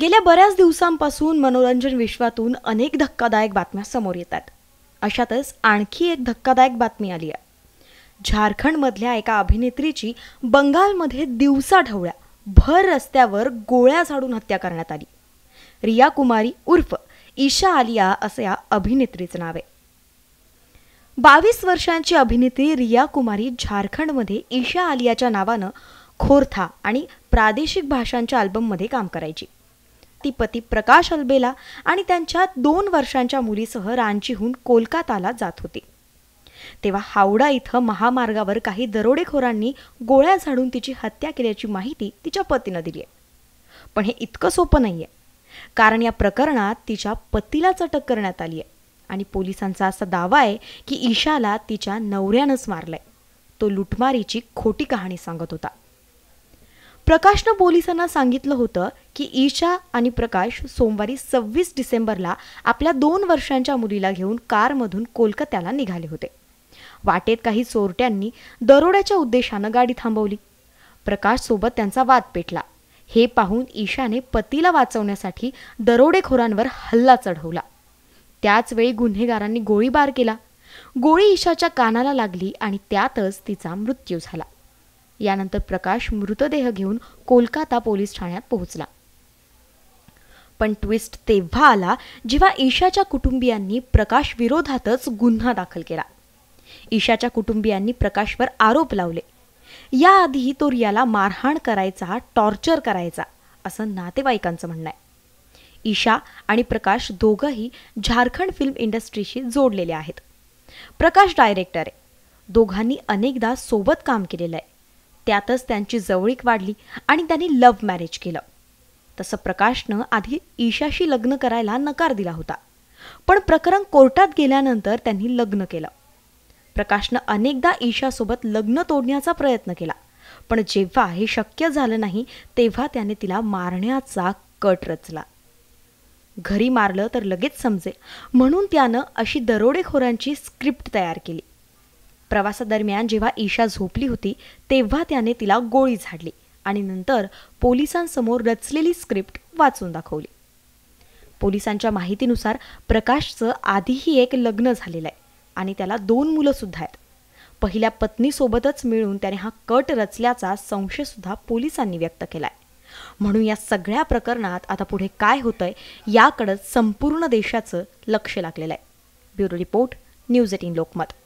गेल्या बऱ्याच दिवसांपासून मनोरंजन विश्वातून अनेक धक्कादायक बातम्या समोर येतात अशातच आणखी एक धक्कादायक बातमी आली आहे झारखंडमधल्या एका अभिनेत्रीची बंगालमध्ये दिवसाढवळ्या भर रस्त्यावर गोळ्या झाडून हत्या करण्यात आली रिया कुमारी उर्फ ईशा आलिया असं या अभिनेत्रीचं नाव आहे बावीस वर्षांची अभिनेत्री रिया कुमारी झारखंडमध्ये ईशा आलियाच्या नावानं खोरथा आणि प्रादेशिक भाषांच्या अल्बममध्ये काम करायची ती पती प्रकाश अल्बेला आणि त्यांच्या दोन वर्षांच्या मुलीसह रांचीहून कोलकाताला जात होती तेव्हा हावडा इथं महामार्गावर काही दरोडेखोरांनी गोळ्या झाडून तिची हत्या केल्याची माहिती तिच्या पतीनं दिली आहे पण हे इतकं सोपं नाही कारण या प्रकरणात तिच्या पतीलाच अटक करण्यात आली आहे आणि पोलिसांचा असा दावा आहे की ईशाला तिच्या नवऱ्यानंच मारलाय तो लुटमारीची खोटी कहाणी सांगत होता प्रकाशनं पोलिसांना सांगितलं होतं की ईशा आणि प्रकाश सोमवारी सव्वीस डिसेंबरला आपल्या दोन वर्षांच्या मुलीला घेऊन कारमधून कोलकात्याला निघाले होते वाटेत काही चोरट्यांनी दरोड्याच्या उद्देशानं गाडी थांबवली प्रकाशसोबत त्यांचा वाद पेटला हे पाहून ईशाने पतीला वाचवण्यासाठी दरोडेखोरांवर हल्ला चढवला त्याचवेळी गुन्हेगारांनी गोळीबार केला गोळी ईशाच्या कानाला लागली आणि त्यातच तिचा मृत्यू झाला यानंतर प्रकाश मृतदेह घेऊन कोलकाता पोलीस ठाण्यात पोहोचला पण ट्विस्ट तेव्हा आला जेव्हा ईशाच्या कुटुंबियांनी प्रकाश विरोधातच गुन्हा दाखल केला ईशाच्या कुटुंबियांनी प्रकाशवर आरोप लावले याआधी तो रियाला मारहाण करायचा टॉर्चर करायचा असं नातेवाईकांचं म्हणणं आहे ईशा आणि प्रकाश दोघंही झारखंड फिल्म इंडस्ट्रीशी जोडलेले आहेत प्रकाश डायरेक्टर आहे दोघांनी अनेकदा सोबत काम केलेलं आहे त्यातच त्यांची जवळीक वाढली आणि त्यांनी लव्ह मॅरेज केलं तसं प्रकाशनं आधी ईशाशी लग्न करायला नकार दिला होता पण प्रकरण कोर्टात गेल्यानंतर त्यांनी लग्न केलं प्रकाशनं अनेकदा ईशासोबत लग्न तोडण्याचा प्रयत्न केला पण जेव्हा हे शक्य झालं नाही तेव्हा त्याने तिला मारण्याचा कट रचला घरी मारलं तर लगेच समजेल म्हणून त्यानं अशी दरोडेखोरांची स्क्रिप्ट तयार केली प्रवासादरम्यान जेव्हा ईशा झोपली होती तेव्हा त्याने तिला गोळी झाडली आणि नंतर पोलिसांसमोर रचलेली स्क्रिप्ट वाचून दाखवली पोलिसांच्या माहितीनुसार प्रकाशचं आधीही एक लग्न झालेलं आहे आणि त्याला दोन मुलं सुद्धा आहेत पहिल्या पत्नीसोबतच मिळून त्याने हा कट रचल्याचा संशयसुद्धा पोलिसांनी व्यक्त केला आहे म्हणून या सगळ्या प्रकरणात आता पुढे काय होतंय याकडं संपूर्ण देशाचं लक्ष लागलेलं आहे bureau report news eighteen Lokmat